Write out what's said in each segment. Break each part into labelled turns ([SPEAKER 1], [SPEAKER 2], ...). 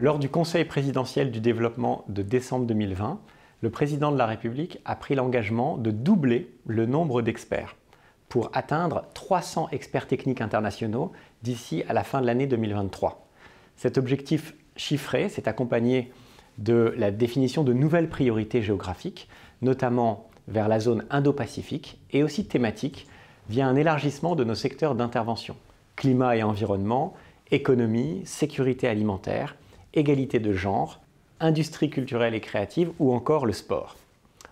[SPEAKER 1] Lors du Conseil présidentiel du développement de décembre 2020, le président de la République a pris l'engagement de doubler le nombre d'experts pour atteindre 300 experts techniques internationaux d'ici à la fin de l'année 2023. Cet objectif chiffré s'est accompagné de la définition de nouvelles priorités géographiques, notamment vers la zone indo-pacifique et aussi thématique via un élargissement de nos secteurs d'intervention climat et environnement, économie, sécurité alimentaire, égalité de genre, industrie culturelle et créative ou encore le sport.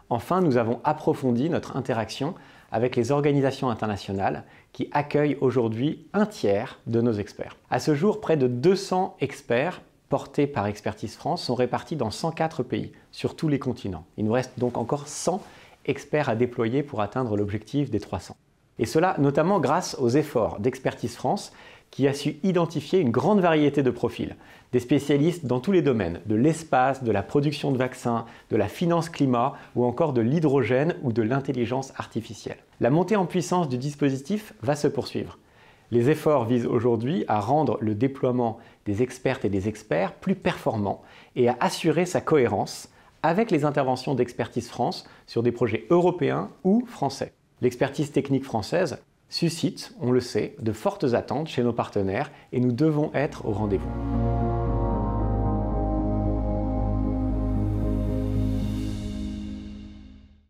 [SPEAKER 1] Enfin, nous avons approfondi notre interaction avec les organisations internationales qui accueillent aujourd'hui un tiers de nos experts. À ce jour, près de 200 experts portés par Expertise France sont répartis dans 104 pays sur tous les continents. Il nous reste donc encore 100 experts à déployer pour atteindre l'objectif des 300. Et cela notamment grâce aux efforts d'Expertise France qui a su identifier une grande variété de profils, des spécialistes dans tous les domaines, de l'espace, de la production de vaccins, de la finance climat ou encore de l'hydrogène ou de l'intelligence artificielle. La montée en puissance du dispositif va se poursuivre. Les efforts visent aujourd'hui à rendre le déploiement des expertes et des experts plus performant et à assurer sa cohérence avec les interventions d'Expertise France sur des projets européens ou français. L'expertise technique française suscite, on le sait, de fortes attentes chez nos partenaires et nous devons être au rendez-vous.